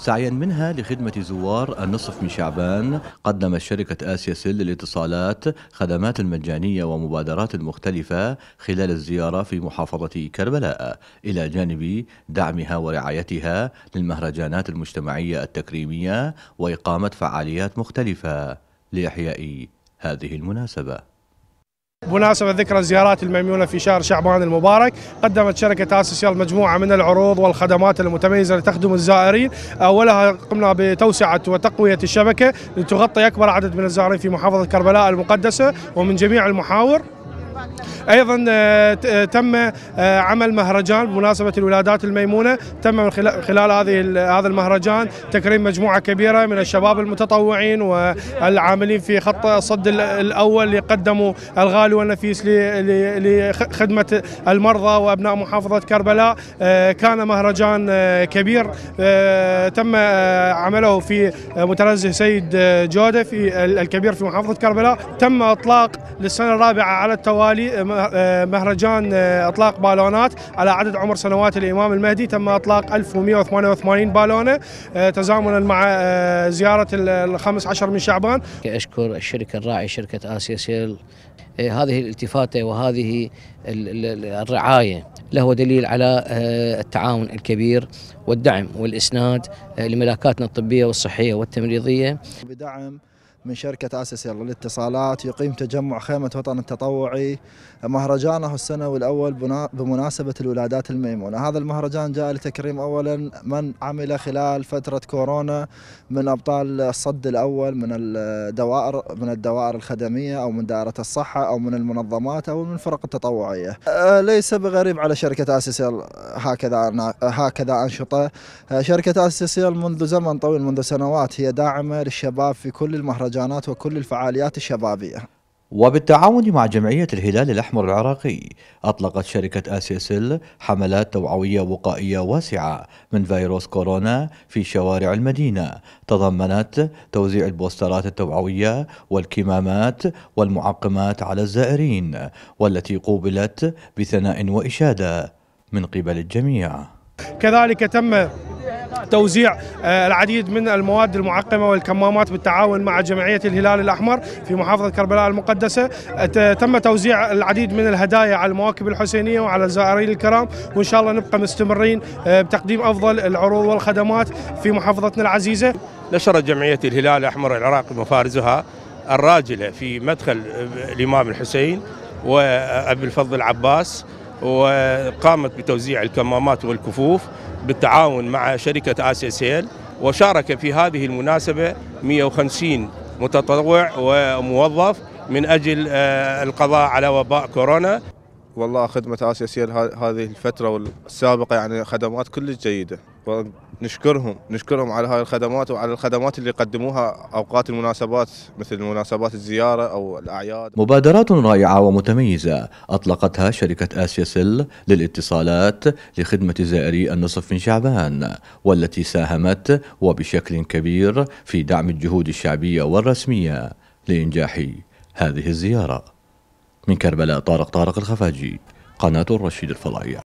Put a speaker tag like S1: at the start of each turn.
S1: سعيا منها لخدمة زوار النصف من شعبان قدمت شركة آسيا سيل للاتصالات خدمات مجانية ومبادرات مختلفة خلال الزيارة في محافظة كربلاء إلى جانب دعمها ورعايتها للمهرجانات المجتمعية التكريمية وإقامة فعاليات مختلفة لإحياء هذه المناسبة
S2: بمناسبة ذكرى الزيارات الميمونة في شهر شعبان المبارك قدمت شركة أسسيال مجموعة من العروض والخدمات المتميزة لتخدم الزائرين أولها قمنا بتوسعة وتقوية الشبكة لتغطي أكبر عدد من الزائرين في محافظة كربلاء المقدسة ومن جميع المحاور ايضا آه، آه، تم آه، عمل مهرجان بمناسبه الولادات الميمونه تم من خلال هذه هذا المهرجان تكريم مجموعه كبيره من الشباب المتطوعين والعاملين في خط الصد الاول اللي قدموا الغالي والنفيس لخدمه المرضى وابناء محافظه كربلاء كان مهرجان كبير تم عمله في متنزه سيد جوده في الكبير في محافظه كربلاء تم اطلاق للسنه الرابعه على التوالي موالي آه، آه، مهرجان آه، اطلاق بالونات على عدد عمر سنوات الامام المهدي تم اطلاق 1188 بالونه تزامنا مع زياره ال 15 من شعبان اشكر الشركه الراعي شركه اسيا سيل هذه الالتفاته وهذه الرعايه له دليل على التعاون الكبير والدعم والاسناد لملاكاتنا الطبيه والصحيه والتمريضيه
S3: بدعم من شركة أسس يلا للاتصالات يقيم تجمع خيمة وطن التطوعي مهرجانه السنوي الأول بمناسبة الولادات الميمونة هذا المهرجان جاء لتكريم أولا من عمل خلال فترة كورونا من أبطال الصد الأول من الدوائر من الدوائر الخدمية أو من دائرة الصحة أو من المنظمات أو من الفرق التطوعية أه، ليس بغريب على شركة أسس هكذا هكذا أنشطة أه، شركة أسس منذ زمن طويل منذ سنوات هي داعمة للشباب في كل المهرجانات المهرجانات وكل الفعاليات الشبابية
S1: وبالتعاون مع جمعية الهلال الأحمر العراقي أطلقت شركة أسيسل حملات توعوية وقائية واسعة من فيروس كورونا في شوارع المدينة تضمنت توزيع البوسترات التوعوية والكمامات والمعقمات على الزائرين والتي
S2: قوبلت
S1: بثناء وإشادة من قبل الجميع
S2: كذلك تم توزيع آه، العديد من المواد المعقمة والكمامات بالتعاون مع جمعية الهلال الأحمر في محافظة كربلاء المقدسة آه، تم توزيع العديد من الهدايا على المواكب الحسينية وعلى الزائرين الكرام وإن شاء الله نبقى مستمرين آه، بتقديم أفضل العروض والخدمات في محافظتنا العزيزة نشرت جمعية الهلال الأحمر العراقي مفارزها الراجلة في مدخل الإمام الحسين وأبي الفضل العباس وقامت بتوزيع الكمامات والكفوف بالتعاون مع شركة آسيا سيل وشارك في هذه المناسبة 150 متطوع وموظف من أجل آه، القضاء على وباء كورونا والله خدمة آسيا سير هذه الفترة السابقة يعني خدمات كلش جيدة ونشكرهم نشكرهم على هاي الخدمات وعلى الخدمات اللي قدموها أوقات المناسبات مثل مناسبات الزيارة أو الأعياد
S1: مبادرات رائعة ومتميزة أطلقتها شركة آسيا سيل للاتصالات لخدمة زائري النصف من شعبان والتي ساهمت وبشكل كبير في دعم الجهود الشعبية والرسمية لإنجاح هذه الزيارة من كربلاء طارق طارق الخفاجي قناة الرشيد الفضائية